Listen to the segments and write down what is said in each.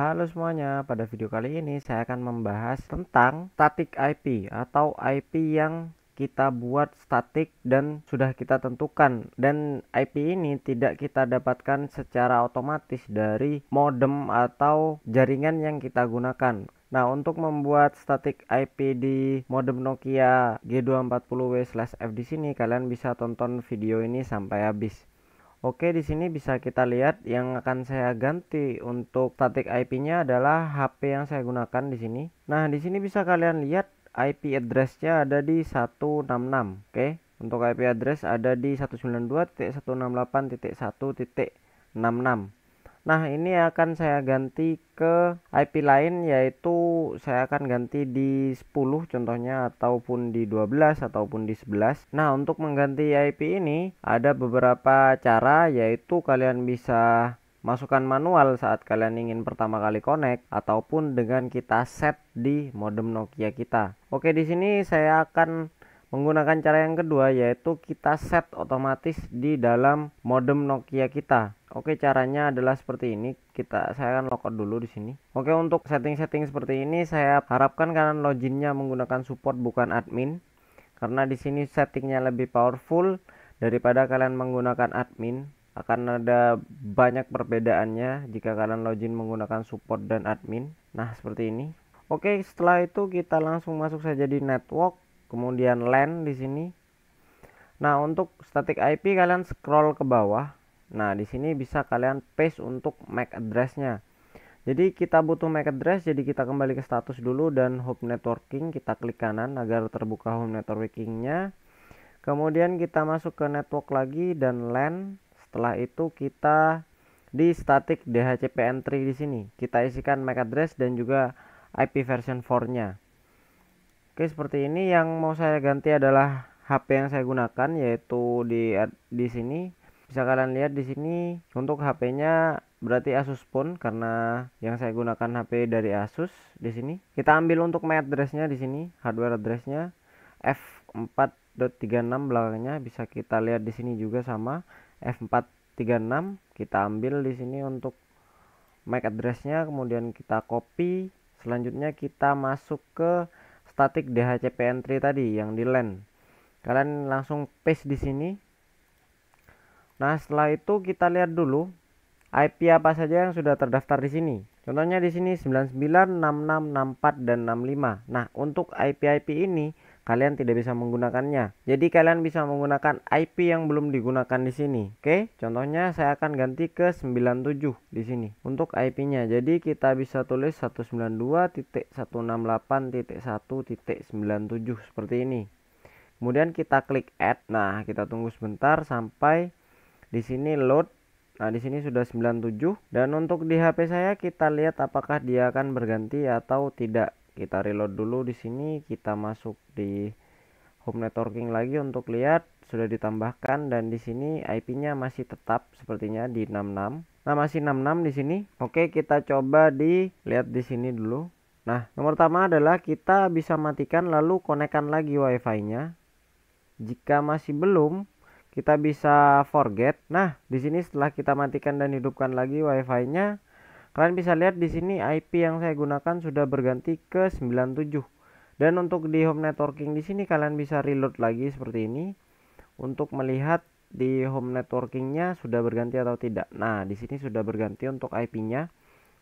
Halo semuanya, pada video kali ini saya akan membahas tentang static IP atau IP yang kita buat statik dan sudah kita tentukan dan IP ini tidak kita dapatkan secara otomatis dari modem atau jaringan yang kita gunakan Nah, untuk membuat static IP di modem Nokia G240W/F di sini, kalian bisa tonton video ini sampai habis. Oke, di sini bisa kita lihat yang akan saya ganti untuk static IP-nya adalah HP yang saya gunakan di sini. Nah, di sini bisa kalian lihat IP address-nya ada di 166, oke. Untuk IP address ada di 192.168.1.66. Nah ini akan saya ganti ke IP lain yaitu saya akan ganti di 10 contohnya ataupun di 12 ataupun di 11 Nah untuk mengganti IP ini ada beberapa cara yaitu kalian bisa masukkan manual saat kalian ingin pertama kali connect ataupun dengan kita set di modem Nokia kita. Oke, di sini saya akan menggunakan cara yang kedua yaitu kita set otomatis di dalam modem Nokia kita. Oke, caranya adalah seperti ini. Kita saya akan logout dulu di sini. Oke, untuk setting-setting seperti ini saya harapkan kalian loginnya menggunakan support bukan admin. Karena di sini settingnya lebih powerful daripada kalian menggunakan admin. Akan ada banyak perbedaannya jika kalian login menggunakan support dan admin. Nah, seperti ini. Oke, setelah itu kita langsung masuk saja di network, kemudian LAN di sini. Nah, untuk static IP kalian scroll ke bawah Nah, di sini bisa kalian paste untuk MAC address-nya. Jadi kita butuh MAC address, jadi kita kembali ke status dulu dan home networking, kita klik kanan agar terbuka home networking-nya. Kemudian kita masuk ke network lagi dan LAN. Setelah itu kita di static DHCP entry di sini. Kita isikan MAC address dan juga IP version 4-nya. Oke, seperti ini yang mau saya ganti adalah HP yang saya gunakan yaitu di di sini bisa kalian lihat di sini untuk HP-nya berarti Asus pun karena yang saya gunakan HP dari Asus di sini. Kita ambil untuk MAC address-nya di sini, hardware address-nya F4.36 belakangnya bisa kita lihat di sini juga sama F436. Kita ambil di sini untuk MAC address-nya kemudian kita copy. Selanjutnya kita masuk ke static DHCP entry tadi yang di LAN. Kalian langsung paste di sini Nah, setelah itu kita lihat dulu IP apa saja yang sudah terdaftar di sini. Contohnya di sini 996664 dan 65. Nah, untuk IP-IP ini kalian tidak bisa menggunakannya. Jadi kalian bisa menggunakan IP yang belum digunakan di sini. Oke, contohnya saya akan ganti ke 97 di sini untuk IP-nya. Jadi kita bisa tulis 192.168.1.97 seperti ini. Kemudian kita klik add. Nah, kita tunggu sebentar sampai di sini load Nah, di sini sudah 97 dan untuk di HP saya kita lihat apakah dia akan berganti atau tidak. Kita reload dulu di sini, kita masuk di home networking lagi untuk lihat sudah ditambahkan dan di sini IP-nya masih tetap sepertinya di 66. Nah, masih 66 di sini. Oke, kita coba di lihat di sini dulu. Nah, nomor pertama adalah kita bisa matikan lalu konekkan lagi WiFi-nya. Jika masih belum, kita bisa forget. Nah, di sini setelah kita matikan dan hidupkan lagi WiFi-nya, kalian bisa lihat di sini IP yang saya gunakan sudah berganti ke 97. Dan untuk di home networking di sini kalian bisa reload lagi seperti ini untuk melihat di home networkingnya sudah berganti atau tidak. Nah, di sini sudah berganti untuk IP-nya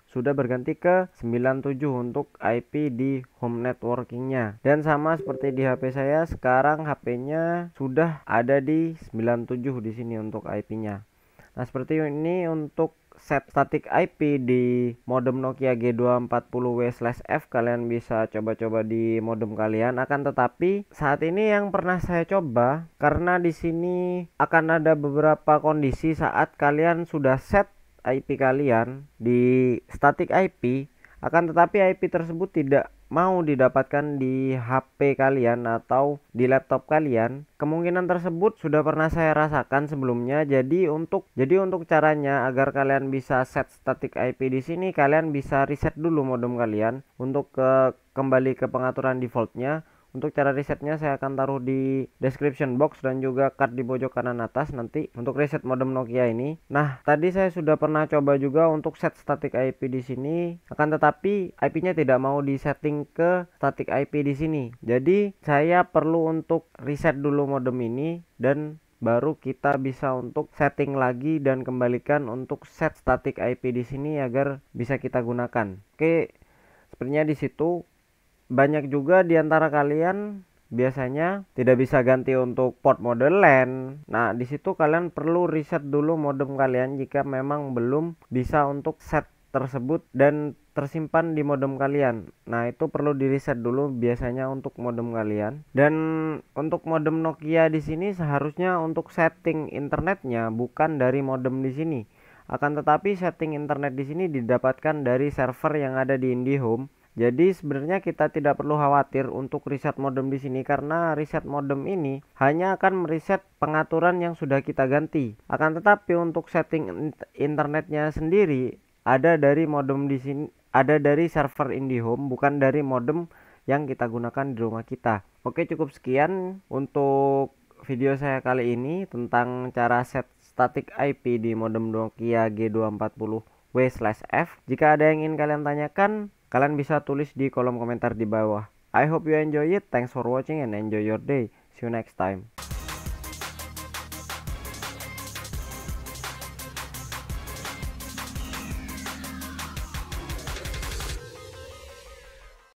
sudah berganti ke 97 untuk IP di home networkingnya dan sama seperti di HP saya sekarang HP-nya sudah ada di 97 di sini untuk IP-nya nah seperti ini untuk set static IP di modem Nokia G240W/F kalian bisa coba-coba di modem kalian akan tetapi saat ini yang pernah saya coba karena di sini akan ada beberapa kondisi saat kalian sudah set IP kalian di static IP akan tetapi IP tersebut tidak mau didapatkan di HP kalian atau di laptop kalian kemungkinan tersebut sudah pernah saya rasakan sebelumnya jadi untuk jadi untuk caranya agar kalian bisa set static IP di sini kalian bisa reset dulu modem kalian untuk ke, eh, kembali ke pengaturan defaultnya untuk cara resetnya saya akan taruh di description box dan juga card di pojok kanan atas nanti untuk reset modem Nokia ini. Nah, tadi saya sudah pernah coba juga untuk set static IP di sini, akan tetapi IP-nya tidak mau disetting ke static IP di sini. Jadi, saya perlu untuk reset dulu modem ini dan baru kita bisa untuk setting lagi dan kembalikan untuk set static IP di sini agar bisa kita gunakan. Oke, sepertinya di situ banyak juga di antara kalian biasanya tidak bisa ganti untuk port mode LAN. Nah, di situ kalian perlu riset dulu modem kalian jika memang belum bisa untuk set tersebut dan tersimpan di modem kalian. Nah, itu perlu di reset dulu biasanya untuk modem kalian. Dan untuk modem Nokia di sini seharusnya untuk setting internetnya bukan dari modem di sini. Akan tetapi setting internet di sini didapatkan dari server yang ada di IndiHome jadi sebenarnya kita tidak perlu khawatir untuk reset modem di sini karena reset modem ini hanya akan meriset pengaturan yang sudah kita ganti. Akan tetapi untuk setting internetnya sendiri ada dari modem di sini ada dari server IndiHome bukan dari modem yang kita gunakan di rumah kita. Oke, cukup sekian untuk video saya kali ini tentang cara set static IP di modem Nokia G240W/F. Jika ada yang ingin kalian tanyakan, Kalian bisa tulis di kolom komentar di bawah. I hope you enjoy it. Thanks for watching and enjoy your day. See you next time.